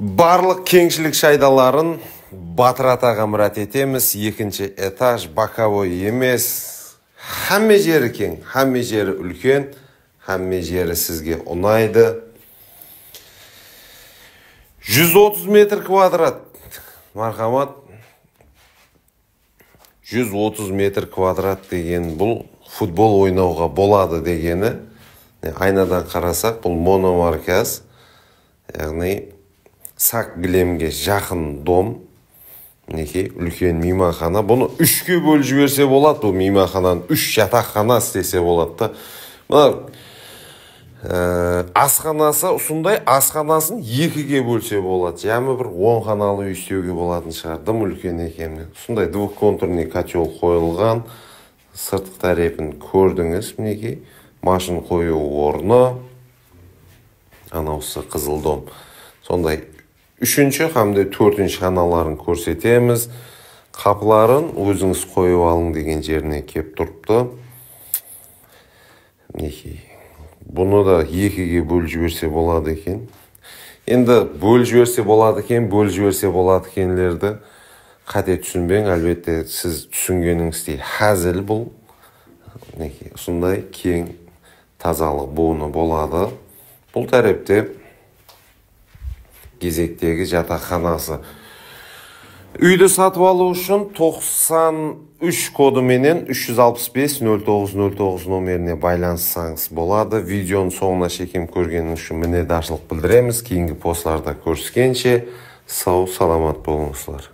барлық кеңшілік шайдаларын батыр атаға мұрат етеміз екінші этаж боковой емес хәмме жері кең хәмме жері үлкен хәмме жері сізге ұнайды 130 метр квадрат мархамат 130 метр квадрат деген бұл футбол ойнауға болады дегені айнадан қарасақ бұл мономарказ яғни сак глемге жақын дом мінекей үлкен мейманхана бұны үшке бөліп жіберсе болады бұл мейманхананы үш жатақхана істесе болады да мына ә, асханасы сондай асханасын екіге бөлсе болады жәмі бір он ханалы үй істеуге болатын шығар дым үлкен екен осындай двухконтурный котел қойылған сыртқы тарепін көрдіңіз мінекей машина қою орны анаусы қызыл дом сондай үшінші хамде төртінші аналарын көрсетеміз қапыларын өзіңіз қойып алың деген жеріне кеп тұрыпты мінекей бұны да екіге бөліп жіберсе болады екен енді бөліп жіберсе болады екен бөліп жіберсе болады екенлерді қате түсінбең әлбетте сіз түсінгеніңіздей хәзіл бұл мінекей осындай кең тазалық буыны болады бұл тәрепте кезектегі жатақханасы үйді сатып алу үшін 93 кодыменен 365-0909 номеріне байланыссаңыз болады Видеоны соңына шекем көргеніңіз үшін мінедаршылық білдіреміз кейінгі постларда көріскенше сау саламат болыңыздар